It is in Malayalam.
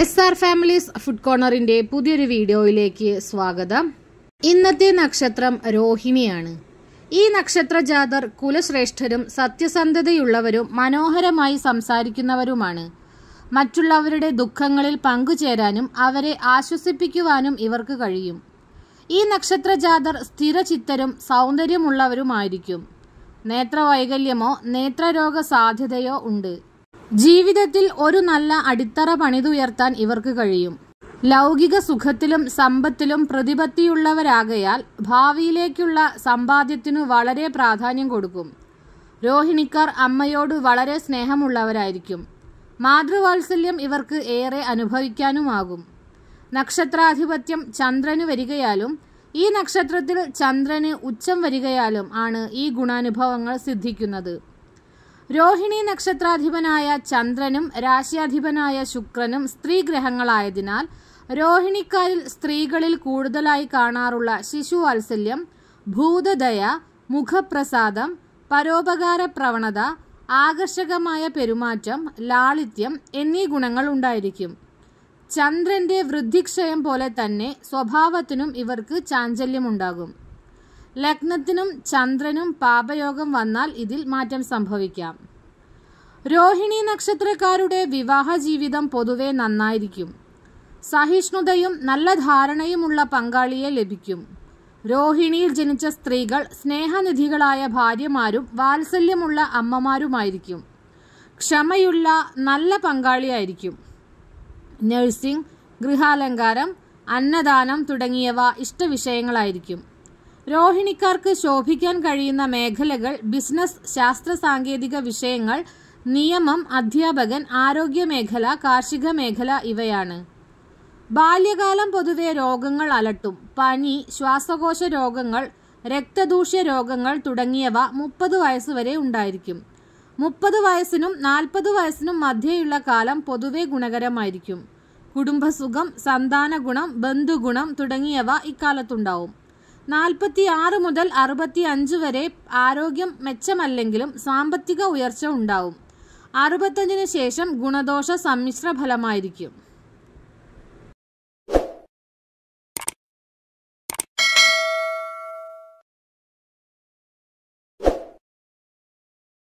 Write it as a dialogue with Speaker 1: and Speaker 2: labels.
Speaker 1: എസ് ആർ ഫാമിലീസ് ഫുഡ് കോർണറിൻ്റെ പുതിയൊരു വീഡിയോയിലേക്ക് സ്വാഗതം ഇന്നത്തെ നക്ഷത്രം രോഹിണിയാണ് ഈ നക്ഷത്ര ജാതർ കുലശ്രേഷ്ഠരും സത്യസന്ധതയുള്ളവരും മനോഹരമായി സംസാരിക്കുന്നവരുമാണ് മറ്റുള്ളവരുടെ ദുഃഖങ്ങളിൽ പങ്കുചേരാനും അവരെ ആശ്വസിപ്പിക്കുവാനും ഇവർക്ക് കഴിയും ഈ നക്ഷത്ര ജാതർ സ്ഥിരചിത്തരും സൗന്ദര്യമുള്ളവരുമായിരിക്കും നേത്രവൈകല്യമോ നേത്രരോഗ സാധ്യതയോ ഉണ്ട് ജീവിതത്തിൽ ഒരു നല്ല അടിത്തറ പണിതുയർത്താൻ ഇവർക്ക് കഴിയും ലൗകിക സുഖത്തിലും സമ്പത്തിലും പ്രതിപത്തിയുള്ളവരാകയാൽ ഭാവിയിലേക്കുള്ള സമ്പാദ്യത്തിനു വളരെ പ്രാധാന്യം കൊടുക്കും രോഹിണിക്കാർ അമ്മയോട് വളരെ സ്നേഹമുള്ളവരായിരിക്കും മാതൃവാത്സല്യം ഇവർക്ക് ഏറെ അനുഭവിക്കാനുമാകും നക്ഷത്രാധിപത്യം ചന്ദ്രന് വരികയാലും ഈ നക്ഷത്രത്തിൽ ചന്ദ്രന് ഉച്ചം വരികയാലും ആണ് ഈ ഗുണാനുഭവങ്ങൾ സിദ്ധിക്കുന്നത് രോഹിണി നക്ഷത്രാധിപനായ ചന്ദ്രനും രാശിയാധിപനായ ശുക്രനും സ്ത്രീ ഗ്രഹങ്ങളായതിനാൽ രോഹിണിക്കാരിൽ സ്ത്രീകളിൽ കൂടുതലായി കാണാറുള്ള ശിശുവാത്സല്യം ഭൂതദയ മുഖപ്രസാദം പരോപകാര പ്രവണത ആകർഷകമായ പെരുമാറ്റം ലാളിത്യം എന്നീ ഗുണങ്ങൾ ഉണ്ടായിരിക്കും ചന്ദ്രന്റെ വൃദ്ധിക്ഷയം പോലെ തന്നെ സ്വഭാവത്തിനും ഇവർക്ക് ചാഞ്ചല്യമുണ്ടാകും ലഗ്നത്തിനും ചന്ദ്രനും പാപയോഗം വന്നാൽ ഇതിൽ മാറ്റം സംഭവിക്കാം രോഹിണി നക്ഷത്രക്കാരുടെ വിവാഹ ജീവിതം പൊതുവെ നന്നായിരിക്കും സഹിഷ്ണുതയും നല്ല ധാരണയുമുള്ള പങ്കാളിയെ ലഭിക്കും രോഹിണിയിൽ ജനിച്ച സ്ത്രീകൾ സ്നേഹനിധികളായ ഭാര്യമാരും വാത്സല്യമുള്ള അമ്മമാരുമായിരിക്കും ക്ഷമയുള്ള നല്ല പങ്കാളിയായിരിക്കും നഴ്സിംഗ് ഗൃഹാലങ്കാരം അന്നദാനം തുടങ്ങിയവ ഇഷ്ടവിഷയങ്ങളായിരിക്കും രോഹിണിക്കാർക്ക് ശോഭിക്കാൻ കഴിയുന്ന മേഖലകൾ ബിസിനസ് ശാസ്ത്ര സാങ്കേതിക വിഷയങ്ങൾ നിയമം അധ്യാപകൻ ആരോഗ്യമേഖല കാർഷിക മേഖല ഇവയാണ് ബാല്യകാലം പൊതുവെ രോഗങ്ങൾ അലട്ടും പനി ശ്വാസകോശ രോഗങ്ങൾ രക്തദൂഷ്യ രോഗങ്ങൾ തുടങ്ങിയവ മുപ്പത് വയസ്സുവരെ ഉണ്ടായിരിക്കും മുപ്പത് വയസ്സിനും നാൽപ്പത് വയസ്സിനും മധ്യയുള്ള കാലം പൊതുവെ ഗുണകരമായിരിക്കും കുടുംബസുഖം സന്താന ഗുണം ബന്ധുഗുണം തുടങ്ങിയവ ഇക്കാലത്തുണ്ടാവും നാൽപ്പത്തി ആറ് മുതൽ അറുപത്തി അഞ്ച് വരെ ആരോഗ്യം മെച്ചമല്ലെങ്കിലും സാമ്പത്തിക ഉയർച്ച ഉണ്ടാവും അറുപത്തഞ്ചിന് ശേഷം ഗുണദോഷ സമ്മിശ്ര ഫലമായിരിക്കും